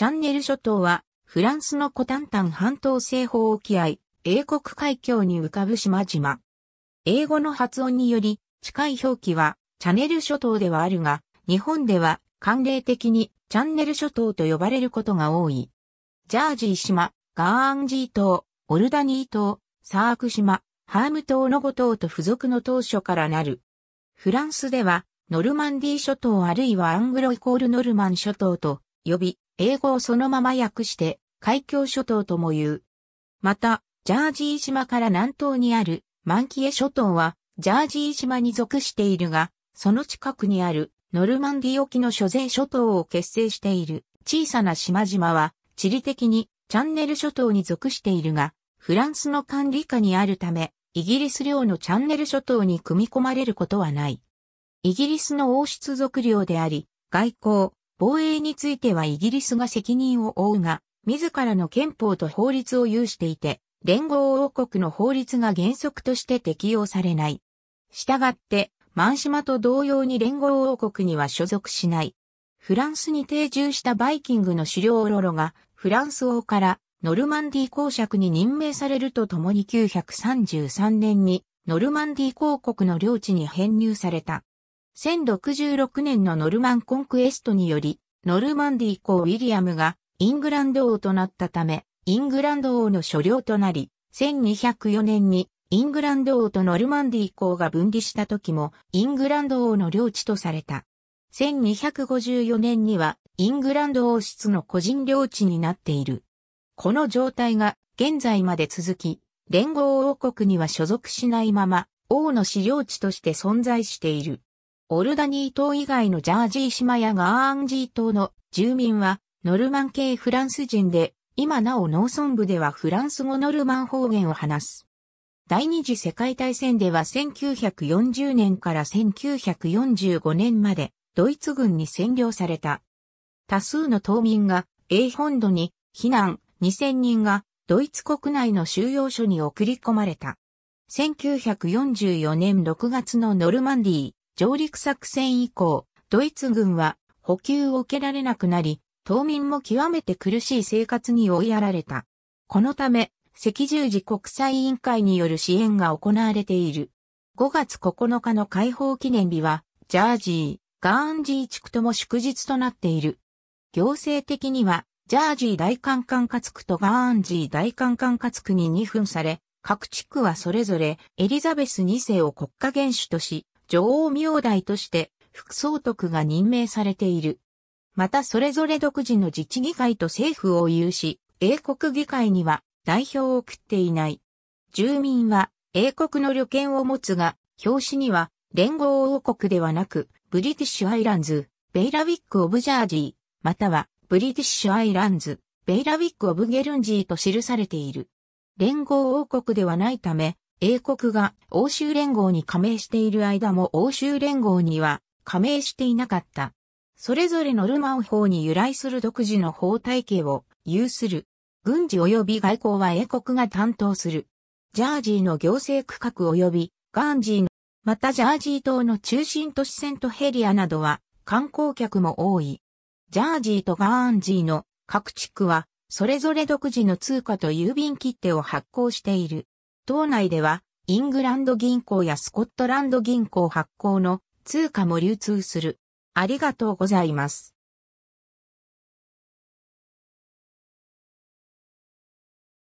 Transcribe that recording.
チャンネル諸島は、フランスのコタンタン半島西方沖合、英国海峡に浮かぶ島々。英語の発音により、近い表記は、チャンネル諸島ではあるが、日本では、慣例的に、チャンネル諸島と呼ばれることが多い。ジャージー島、ガーンジー島、オルダニー島、サーク島、ハーム島の5島と付属の島所からなる。フランスでは、ノルマンディ諸島あるいはアングロイコールノルマン諸島と呼び、英語をそのまま訳して、海峡諸島とも言う。また、ジャージー島から南東にあるマンキエ諸島は、ジャージー島に属しているが、その近くにあるノルマンディ沖の諸税諸島を結成している小さな島々は、地理的にチャンネル諸島に属しているが、フランスの管理下にあるため、イギリス領のチャンネル諸島に組み込まれることはない。イギリスの王室属領であり、外交、防衛についてはイギリスが責任を負うが、自らの憲法と法律を有していて、連合王国の法律が原則として適用されない。したがって、マン島と同様に連合王国には所属しない。フランスに定住したバイキングの狩猟ロロが、フランス王からノルマンディ公爵に任命されるとともに933年にノルマンディ公国の領地に編入された。1066年のノルマンコンクエストにより、ノルマンディ公ウィリアムがイングランド王となったため、イングランド王の所領となり、1204年にイングランド王とノルマンディ公が分離した時も、イングランド王の領地とされた。1254年には、イングランド王室の個人領地になっている。この状態が現在まで続き、連合王国には所属しないまま、王の私領地として存在している。オルダニー島以外のジャージー島やガーンジー島の住民はノルマン系フランス人で、今なお農村部ではフランス語ノルマン方言を話す。第二次世界大戦では1940年から1945年までドイツ軍に占領された。多数の島民が英本土に避難2000人がドイツ国内の収容所に送り込まれた。1944年6月のノルマンディー上陸作戦以降、ドイツ軍は補給を受けられなくなり、島民も極めて苦しい生活に追いやられた。このため、赤十字国際委員会による支援が行われている。5月9日の解放記念日は、ジャージー、ガーンジー地区とも祝日となっている。行政的には、ジャージー大管管轄区とガーンジー大管管轄区に2分され、各地区はそれぞれエリザベス2世を国家元首とし、女王明代として副総督が任命されている。またそれぞれ独自の自治議会と政府を有し、英国議会には代表を送っていない。住民は英国の旅券を持つが、表紙には連合王国ではなく、ブリティッシュアイランズ、ベイラウィック・オブ・ジャージー、またはブリティッシュアイランズ、ベイラウィック・オブ・ゲルンジーと記されている。連合王国ではないため、英国が欧州連合に加盟している間も欧州連合には加盟していなかった。それぞれのルマン法に由来する独自の法体系を有する。軍事及び外交は英国が担当する。ジャージーの行政区画及びガンジーの、またジャージー島の中心都市セントヘリアなどは観光客も多い。ジャージーとガーンジーの各地区はそれぞれ独自の通貨と郵便切手を発行している。島内では、イングランド銀行やスコットランド銀行発行の通貨も流通する。ありがとうございます。